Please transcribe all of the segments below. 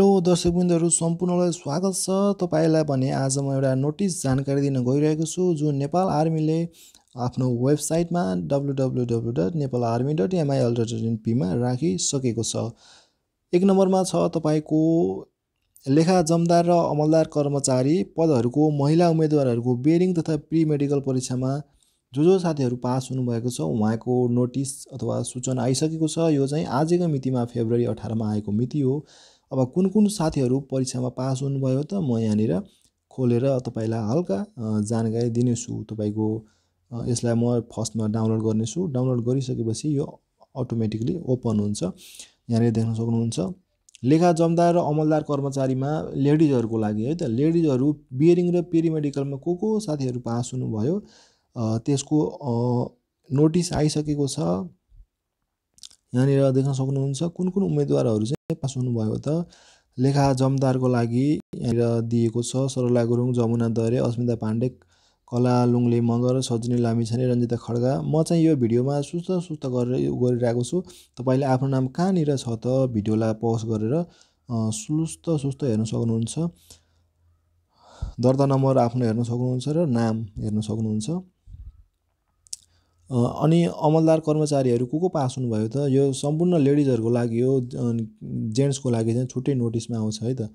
hello दर्शकबिन्दुहरू सम्पूर्णलाई स्वागत छ तपाईँलाई भने आज म एउटा नोटिस जानकारी दिन गइरहेको छु जुन नेपाल आर्मीले आफ्नो वेबसाइटमा W W W dot Nepal army dot MIL dot एनपीमा राखिसकेको छ एक नम्बरमा छ तपाईँको लेखा जमदार र अमलदार कर्मचारी पदहरूको महिला उम्मेदवारहरूको बेरिङ तथा प्रि मेडिकल परीक्षामा जो जो साथीहरू पास हुनुभएको छ उहाँको नोटिस अथवा सूचना आइसकेको छ यो चाहिँ आजको मितिमा फेब्रुअरी अठारमा आएको मिति हो अब कुन कुन साथीहरू परीक्षामा पास हुनुभयो त म यहाँनिर खोलेर तपाईँलाई हल्का जानकारी दिनेछु तपाईँको यसलाई म फर्स्टमा डाउनलोड गर्नेछु डाउनलोड गरिसकेपछि यो अटोमेटिकली ओपन हुन्छ यहाँनिर देख्न सक्नुहुन्छ लेखा जमदार र अमलदार कर्मचारीमा लेडिजहरूको लागि है त लेडिजहरू बियरिङ र पेरिमेडिकलमा को को साथीहरू पास हुनुभयो त्यसको नोटिस आइसकेको छ यहाँनिर देख्न सक्नुहुन्छ कुन कुन उम्मेदवारहरू चाहिँ पास हुनुभयो त लेखा जमदारको लागि यहाँनिर दिएको छ सरला गुरुङ जमुना दरे अस्मिता पाण्डे कला लुङले मगर सजनी लामिछाने रञ्जिता खड्गा म चाहिँ यो भिडियोमा सुस्त सुस्त गरेर गरिरहेको छु तपाईँले आफ्नो नाम कहाँनिर छ त भिडियोलाई पोस्ट गरेर सुस्त सुस्त हेर्न सक्नुहुन्छ दर्ता नम्बर आफ्नो हेर्न सक्नुहुन्छ र नाम हेर्न सक्नुहुन्छ अनि अमलदार कर्मचारीहरू को को पास हुनुभयो त यो सम्पूर्ण लेडिजहरूको लागि हो जेन्ट्सको लागि चाहिँ छुट्टै नोटिसमा आउँछ है त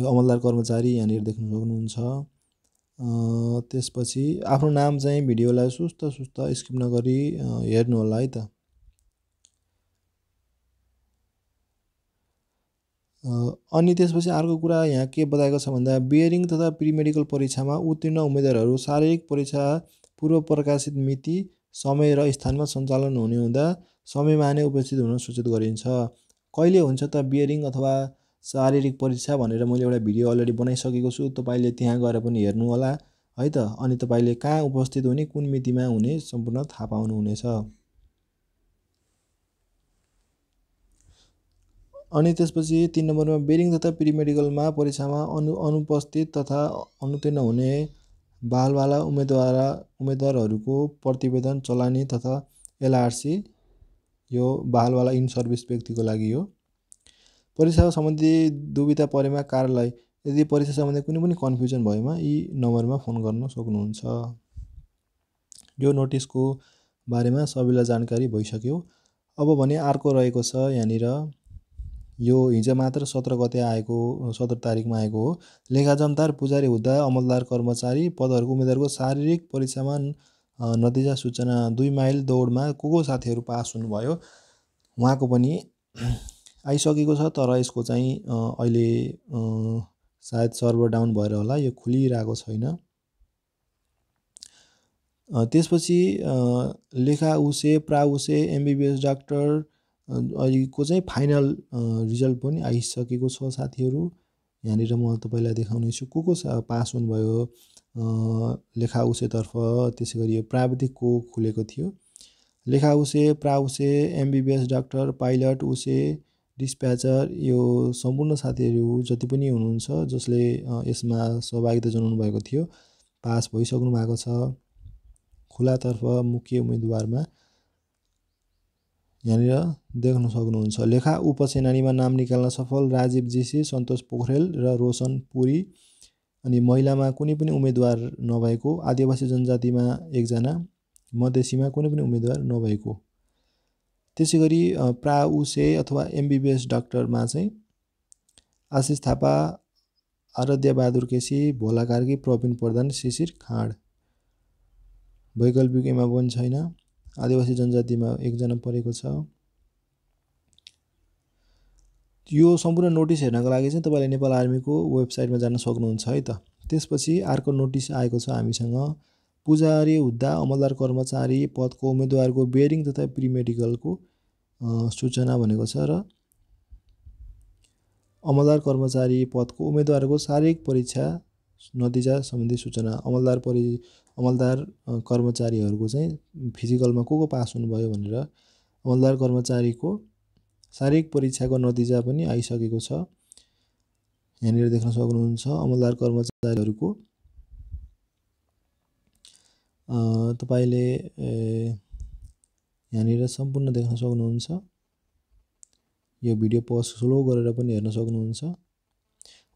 यो अमलदार कर्मचारी यहाँनिर देख्न सक्नुहुन्छ त्यसपछि आफ्नो नाम चाहिँ भिडियोलाई सुस्त सुस्त स्किप नगरी हेर्नु होला है त अनि त्यसपछि अर्को कुरा यहाँ के बताएको छ भन्दा बियरिङ तथा प्रिमेडिकल परीक्षामा उत्तीर्ण उम्मेदवारहरू शारीरिक परीक्षा पूर्व प्रकाशित मिति समय र स्थानमा सञ्चालन हुने हुँदा समयमा नै उपस्थित हुन सूचित गरिन्छ कहिले हुन्छ त बियरिङ अथवा शारीरिक परीक्षा भनेर मैले एउटा भिडियो अलरेडी बनाइसकेको छु तपाईँले त्यहाँ गएर पनि हेर्नु होला है त अनि तपाईँले कहाँ उपस्थित हुने कुन मितिमा हुने सम्पूर्ण थाहा पाउनुहुनेछ अनि त्यसपछि तिन नम्बरमा बेरिङ तथा प्रिमेडिकलमा परीक्षामा अनु अनुपस्थित तथा अनुत्तीर्ण हुने बालवाला उम्मेदवार उम्मेदवारहरूको प्रतिवेदन चलानी तथा एलआरसी यो बालवाला इन सर्भिस व्यक्तिको लागि हो परीक्षा सम्बन्धी दुविधा परेमा कार्यालय यदि परीक्षा सम्बन्धी कुनै पनि कन्फ्युजन भएमा यी नम्बरमा फोन गर्न सक्नुहुन्छ यो नोटिसको बारेमा सबैलाई जानकारी भइसक्यो अब भने अर्को रहेको छ यहाँनिर यो हिजो मात्र सत्र गते आएको सत्र तारिकमा आएको हो लेखा जमदार पुजारी हुँदा अमलदार कर्मचारी पदहरूको उम्मेद्वारको शारीरिक परीक्षामा नतिजा सूचना दुई माइल दौडमा को को साथीहरू पास हुनुभयो उहाँको पनि आइसकेको छ तर यसको चाहिँ अहिले सायद सर्भर डाउन भएर होला यो खुलिरहेको छैन त्यसपछि लेखा उसे प्राउसे एमबिबिएस डाक्टर अहिलेको चाहिँ फाइनल रिजल्ट पनि आइसकेको छ साथीहरू यहाँनिर म तपाईँलाई देखाउनेछु को को पास हुनुभयो लेखा उसेतर्फ त्यसै गरी यो प्राविधिक को खुलेको थियो लेखा उसे प्राउसे एमबिबिएस डाक्टर पाइलट उसे डिस्प्याचर यो सम्पूर्ण साथीहरू जति पनि हुनुहुन्छ जसले यसमा सहभागिता जनाउनु भएको थियो पास भइसक्नु भएको छ खुलातर्फ मुख्य उम्मेदवारमा यहाँनिर देख्न सक्नुहुन्छ लेखा उपसेनानीमा नाम निकाल्न सफल राजीव जीसी सन्तोष पोखरेल र रोशन पुरी अनि महिलामा कुनै पनि उम्मेदवार नभएको आदिवासी जनजातिमा एकजना मधेसीमा कुनै पनि उम्मेदवार नभएको त्यसै गरी उसे अथवा एमबिबिएस डाक्टरमा चाहिँ आशिष थापा आराध्य बहादुर केसी भोला कार्की प्रवीण प्रधान शिशिर खाँड वैकल्पिक एमा पनि छैन आदिवासी जनजातिमा एकजना परेको छ यो सम्पूर्ण नोटिस हेर्नको लागि चाहिँ तपाईँले नेपाल आर्मीको वेबसाइटमा जान सक्नुहुन्छ है त त्यसपछि अर्को नोटिस आएको छ हामीसँग पुजारी हुँदा अमलदार कर्मचारी पदको उम्मेदवारको बेयरिङ तथा प्रिमेडिकलको सूचना भनेको छ र अमलदार कर्मचारी पदको उम्मेदवारको शारीरिक परीक्षा नतिजा सम्बन्धी सूचना अमलदार परि अमलदार कर्मचारीहरूको चाहिँ फिजिकलमा को को पास हुनुभयो भनेर अमलदार कर्मचारीको शारीरिक परीक्षाको नतिजा पनि आइसकेको छ यहाँनिर देख्न सक्नुहुन्छ अमलदार कर्मचारीहरूको तपाईँले यहाँनिर सम्पूर्ण देख्न सक्नुहुन्छ यो भिडियो पज स्लो गरेर पनि हेर्न सक्नुहुन्छ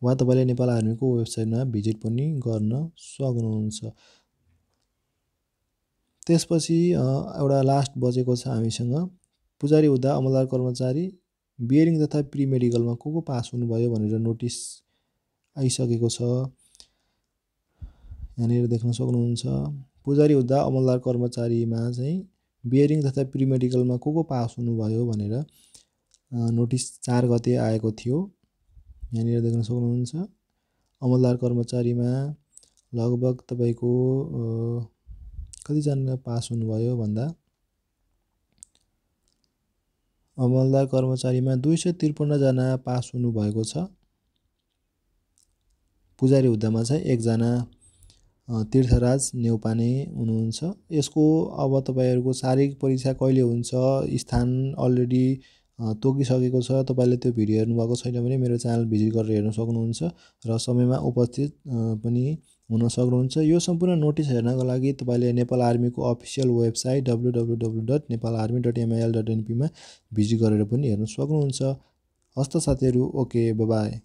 वा तपाईँले नेपाल आर्मीको वेबसाइटमा भिजिट पनि गर्न सक्नुहुन्छ त्यसपछि एउटा लास्ट बजेको छ हामीसँग पुजारी हुँदा अमलदार कर्मचारी बियरिङ तथा प्रिमेडिकलमा को को पास हुनुभयो भनेर नोटिस आइसकेको छ यहाँनिर देख्न सक्नुहुन्छ पुजारी हुँदा अमलदार कर्मचारीमा चाहिँ बियरिङ तथा प्रिमेडिकलमा को को पास हुनुभयो भनेर नोटिस चार गते आएको थियो यहाँनिर देख्न सक्नुहुन्छ अमलदार कर्मचारीमा लगभग तपाईँको कतिजना पास हुनुभयो भन्दा अमलदार कर्मचारीमा दुई सय त्रिपन्नजना पास हुनुभएको छ पुजारी हुँदामा चाहिँ एकजना तीर्थराज नेउपाने हुनुहुन्छ यसको अब तपाईँहरूको शारीरिक परीक्षा कहिले हुन्छ स्थान अलरेडी तोकिसकेको छ तपाईँले त्यो भिडियो हेर्नुभएको छैन भने मेरो च्यानल भिजिट गरेर हेर्न सक्नुहुन्छ र समयमा उपस्थित पनि हुन सक्नुहुन्छ यो सम्पूर्ण नोटिस हेर्नको लागि तपाईँले नेपाल आर्मीको official website W W W dot Nepal army dot MIL dot एनपीमा भिजिट गरेर पनि हेर्न सक्नुहुन्छ हस्त साथीहरू ओके बाई